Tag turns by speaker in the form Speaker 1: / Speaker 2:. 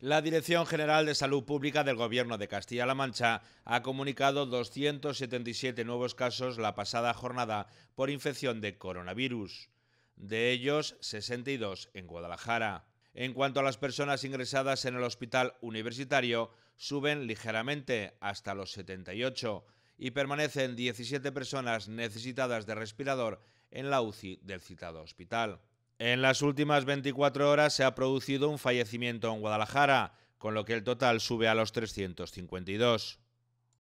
Speaker 1: La Dirección General de Salud Pública del Gobierno de Castilla-La Mancha ha comunicado 277 nuevos casos la pasada jornada por infección de coronavirus, de ellos 62 en Guadalajara. En cuanto a las personas ingresadas en el hospital universitario, suben ligeramente hasta los 78 y permanecen 17 personas necesitadas de respirador en la UCI del citado hospital. En las últimas 24 horas se ha producido un fallecimiento en Guadalajara, con lo que el total sube a los 352.